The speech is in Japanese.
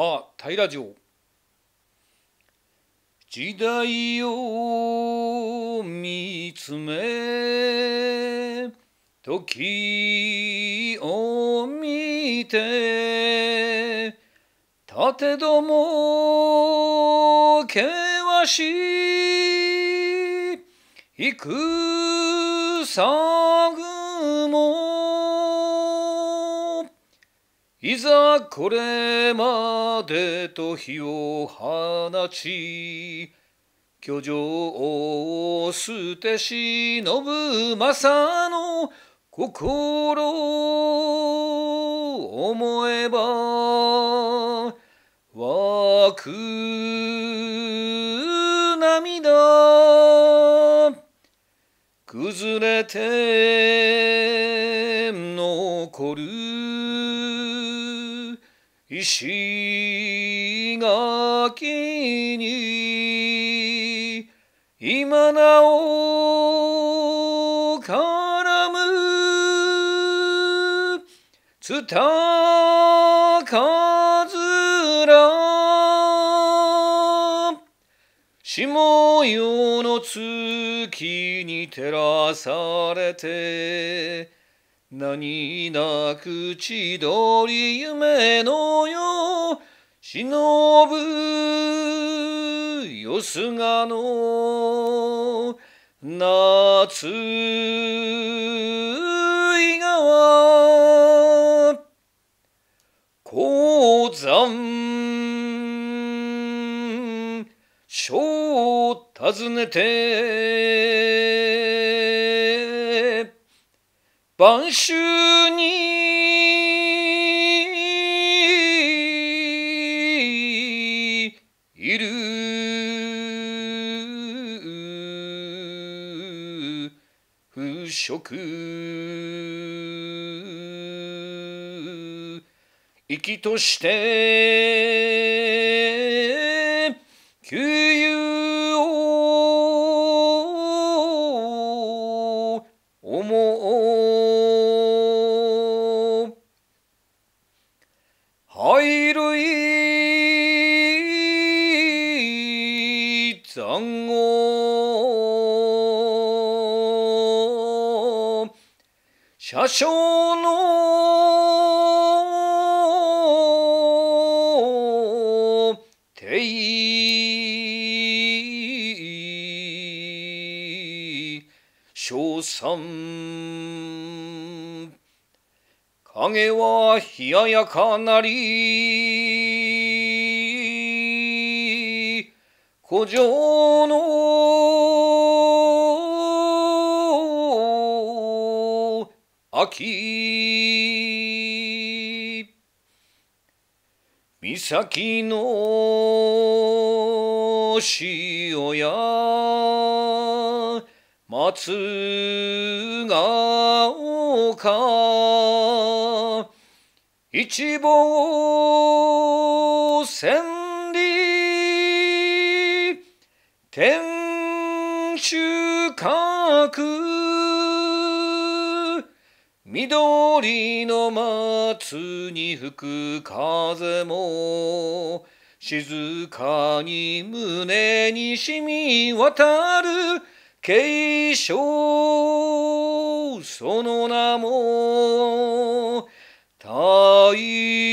あ平城時代を見つめ時を見て盾ども険しい戦ぐもいざこれまでと火を放ち居城を捨て忍ぶ政の心思えば湧く涙崩れて残る石垣に今なお絡むつたかずら下よの月に照らされて何なく千鳥夢のよ忍ぶよすがの夏井川鉱山小をねて晩秋にいる食生きとして産後車掌の定位小三影は冷ややかなり古城の秋岬の潮や松が丘一望千天守閣緑の松に吹く風も静かに胸に染み渡る継承その名も太陽